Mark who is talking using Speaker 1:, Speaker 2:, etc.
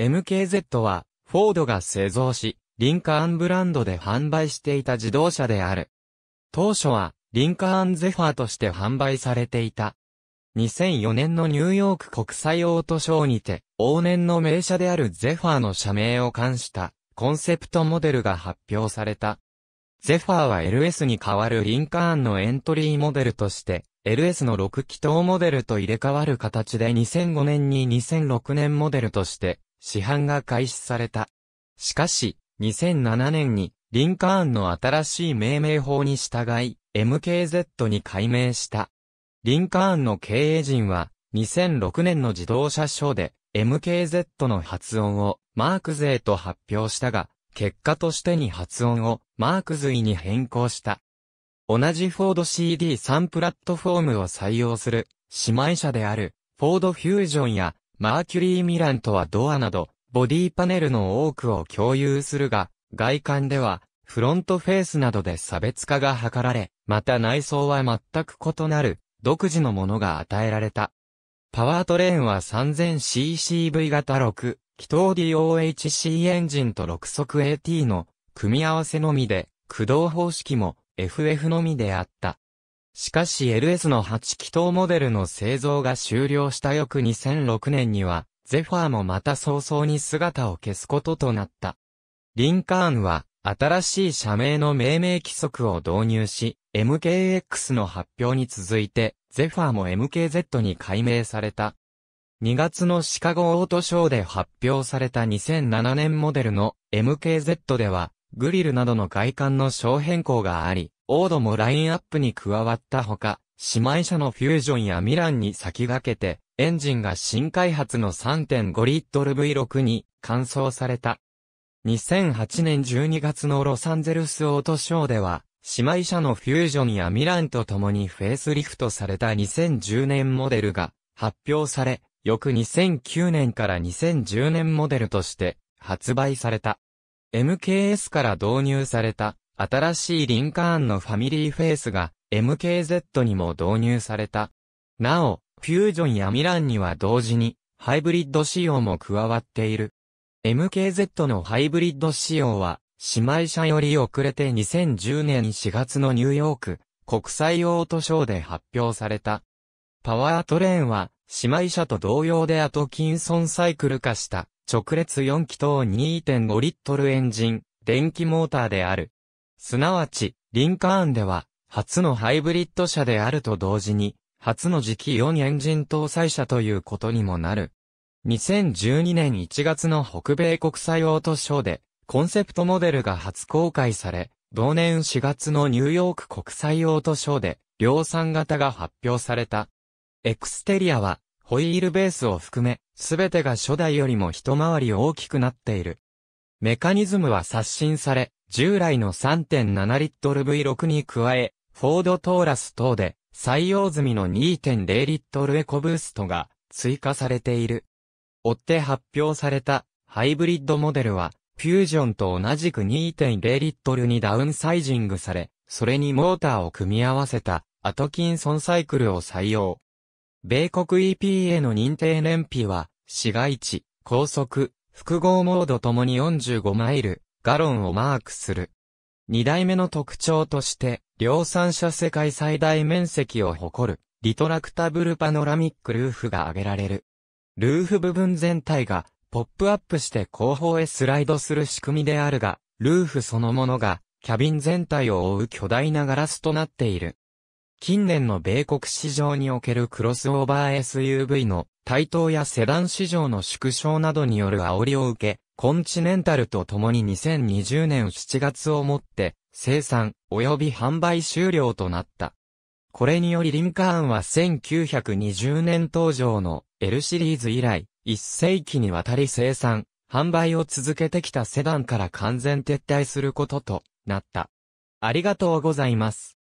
Speaker 1: MKZ は、フォードが製造し、リンカーンブランドで販売していた自動車である。当初は、リンカーンゼファーとして販売されていた。2004年のニューヨーク国際オートショーにて、往年の名車であるゼファーの社名を冠したコンセプトモデルが発表された。ゼファーは LS に代わるリンカーンのエントリーモデルとして、LS の6気筒モデルと入れ替わる形で2005年に2006年モデルとして市販が開始された。しかし、2007年に、リンカーンの新しい命名法に従い、MKZ に改名した。リンカーンの経営陣は、2006年の自動車ショーで、MKZ の発音を、マークゼと発表したが、結果としてに発音を、マークズイに変更した。同じフォード CD3 プラットフォームを採用する、姉妹車である、フォードフュージョンや、マーキュリーミランとはドアなど、ボディパネルの多くを共有するが、外観では、フロントフェースなどで差別化が図られ、また内装は全く異なる、独自のものが与えられた。パワートレーンは 3000ccV 型6、気筒 DOHC エンジンと6速 AT の組み合わせのみで、駆動方式も FF のみであった。しかし LS の8気筒モデルの製造が終了した翌2006年には、ゼファーもまた早々に姿を消すこととなった。リンカーンは、新しい社名の命名規則を導入し、MKX の発表に続いて、ゼファーも MKZ に改名された。2月のシカゴオートショーで発表された2007年モデルの MKZ では、グリルなどの外観の小変更があり、オードもラインアップに加わったほか、姉妹車のフュージョンやミランに先駆けて、エンジンが新開発の3.5リットル V6 に換装された。2008年12月のロサンゼルスオートショーでは、姉妹車のフュージョンやミランと共にフェイスリフトされた2010年モデルが発表され、翌2009年から2010年モデルとして発売された。MKS から導入された新しいリンカーンのファミリーフェイスが MKZ にも導入された。なお、フュージョンやミランには同時にハイブリッド仕様も加わっている。MKZ のハイブリッド仕様は姉妹車より遅れて2010年4月のニューヨーク国際オートショーで発表された。パワートレーンは姉妹車と同様でアトキンソンサイクル化した直列4気筒2.5リットルエンジン電気モーターである。すなわち、リンカーンでは、初のハイブリッド車であると同時に、初の次期4エンジン搭載車ということにもなる。2012年1月の北米国際オートショーで、コンセプトモデルが初公開され、同年4月のニューヨーク国際オートショーで、量産型が発表された。エクステリアは、ホイールベースを含め、すべてが初代よりも一回り大きくなっている。メカニズムは刷新され、従来の3.7リットル V6 に加え、フォードトーラス等で採用済みの2.0リットルエコブーストが追加されている。追って発表されたハイブリッドモデルは、フュージョンと同じく2.0リットルにダウンサイジングされ、それにモーターを組み合わせたアトキンソンサイクルを採用。米国 EPA の認定燃費は、市街地、高速、複合モードともに45マイル、ガロンをマークする。二代目の特徴として、量産車世界最大面積を誇る、リトラクタブルパノラミックルーフが挙げられる。ルーフ部分全体が、ポップアップして後方へスライドする仕組みであるが、ルーフそのものが、キャビン全体を覆う巨大なガラスとなっている。近年の米国市場におけるクロスオーバー SUV の台頭やセダン市場の縮小などによる煽りを受け、コンチネンタルと共に2020年7月をもって生産及び販売終了となった。これによりリンカーンは1920年登場の L シリーズ以来1世紀にわたり生産販売を続けてきたセダンから完全撤退することとなった。ありがとうございます。